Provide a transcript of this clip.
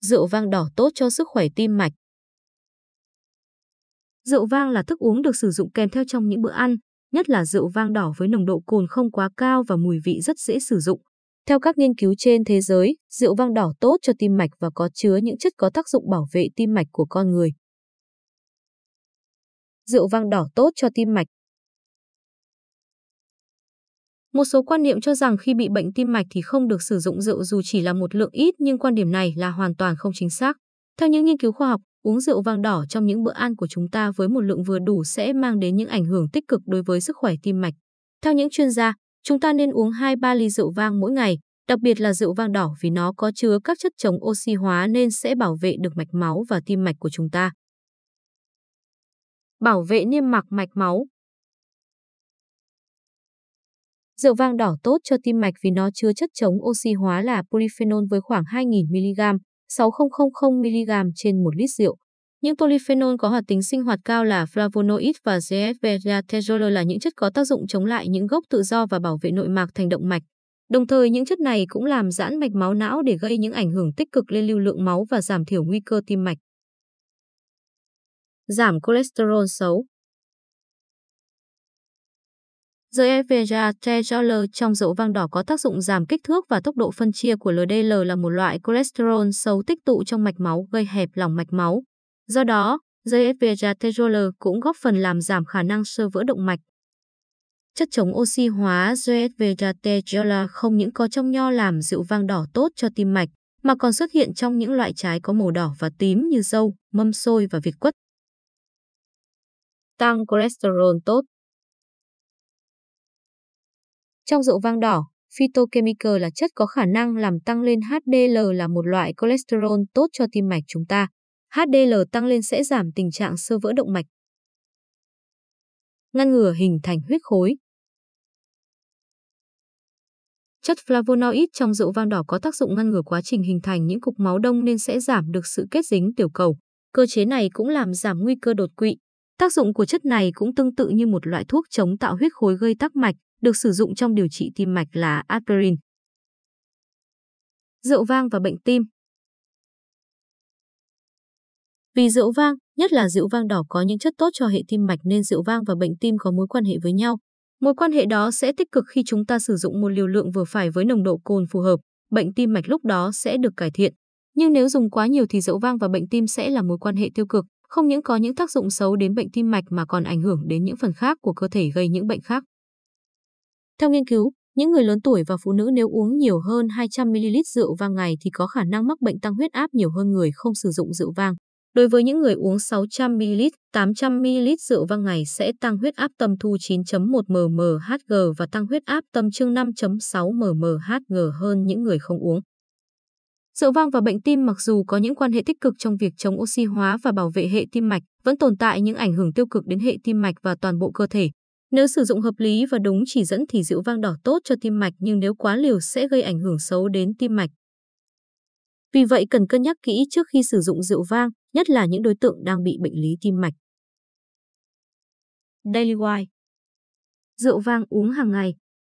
Rượu vang đỏ tốt cho sức khỏe tim mạch. Rượu vang là thức uống được sử dụng kèm theo trong những bữa ăn, nhất là rượu vang đỏ với nồng độ cồn không quá cao và mùi vị rất dễ sử dụng. Theo các nghiên cứu trên thế giới, rượu vang đỏ tốt cho tim mạch và có chứa những chất có tác dụng bảo vệ tim mạch của con người. Rượu vang đỏ tốt cho tim mạch một số quan niệm cho rằng khi bị bệnh tim mạch thì không được sử dụng rượu dù chỉ là một lượng ít nhưng quan điểm này là hoàn toàn không chính xác. Theo những nghiên cứu khoa học, uống rượu vang đỏ trong những bữa ăn của chúng ta với một lượng vừa đủ sẽ mang đến những ảnh hưởng tích cực đối với sức khỏe tim mạch. Theo những chuyên gia, chúng ta nên uống 2-3 ly rượu vang mỗi ngày, đặc biệt là rượu vang đỏ vì nó có chứa các chất chống oxy hóa nên sẽ bảo vệ được mạch máu và tim mạch của chúng ta. Bảo vệ niêm mạc mạch máu Rượu vang đỏ tốt cho tim mạch vì nó chứa chất chống oxy hóa là polyphenol với khoảng 2.000mg, 6000mg trên 1 lít rượu. Những polyphenol có hoạt tính sinh hoạt cao là flavonoid và resveratrol là những chất có tác dụng chống lại những gốc tự do và bảo vệ nội mạc thành động mạch. Đồng thời, những chất này cũng làm giãn mạch máu não để gây những ảnh hưởng tích cực lên lưu lượng máu và giảm thiểu nguy cơ tim mạch. Giảm cholesterol xấu Giới TGL trong rượu vang đỏ có tác dụng giảm kích thước và tốc độ phân chia của LDL là một loại cholesterol xấu tích tụ trong mạch máu gây hẹp lòng mạch máu. Do đó, giới TGL cũng góp phần làm giảm khả năng sơ vỡ động mạch. Chất chống oxy hóa Zoesvera tejola không những có trong nho làm rượu vang đỏ tốt cho tim mạch, mà còn xuất hiện trong những loại trái có màu đỏ và tím như dâu, mâm xôi và việt quất. Tăng cholesterol tốt trong rượu vang đỏ, phytochemical là chất có khả năng làm tăng lên HDL là một loại cholesterol tốt cho tim mạch chúng ta. HDL tăng lên sẽ giảm tình trạng sơ vỡ động mạch. Ngăn ngừa hình thành huyết khối. Chất flavonoid trong rượu vang đỏ có tác dụng ngăn ngừa quá trình hình thành những cục máu đông nên sẽ giảm được sự kết dính tiểu cầu. Cơ chế này cũng làm giảm nguy cơ đột quỵ. Tác dụng của chất này cũng tương tự như một loại thuốc chống tạo huyết khối gây tắc mạch, được sử dụng trong điều trị tim mạch là aspirin. Rượu vang và bệnh tim Vì rượu vang, nhất là rượu vang đỏ có những chất tốt cho hệ tim mạch nên rượu vang và bệnh tim có mối quan hệ với nhau. Mối quan hệ đó sẽ tích cực khi chúng ta sử dụng một liều lượng vừa phải với nồng độ cồn phù hợp, bệnh tim mạch lúc đó sẽ được cải thiện. Nhưng nếu dùng quá nhiều thì rượu vang và bệnh tim sẽ là mối quan hệ tiêu cực, không những có những tác dụng xấu đến bệnh tim mạch mà còn ảnh hưởng đến những phần khác của cơ thể gây những bệnh khác. Theo nghiên cứu, những người lớn tuổi và phụ nữ nếu uống nhiều hơn 200ml rượu vang ngày thì có khả năng mắc bệnh tăng huyết áp nhiều hơn người không sử dụng rượu vang. Đối với những người uống 600ml, 800ml rượu vang ngày sẽ tăng huyết áp tâm thu 9.1 mmHg và tăng huyết áp tâm trương 5.6 mmHg hơn những người không uống. Rượu vang và bệnh tim mặc dù có những quan hệ tích cực trong việc chống oxy hóa và bảo vệ hệ tim mạch, vẫn tồn tại những ảnh hưởng tiêu cực đến hệ tim mạch và toàn bộ cơ thể. Nếu sử dụng hợp lý và đúng chỉ dẫn thì rượu vang đỏ tốt cho tim mạch nhưng nếu quá liều sẽ gây ảnh hưởng xấu đến tim mạch. Vì vậy cần cân nhắc kỹ trước khi sử dụng rượu vang, nhất là những đối tượng đang bị bệnh lý tim mạch. Daily Wine Rượu vang uống hàng ngày,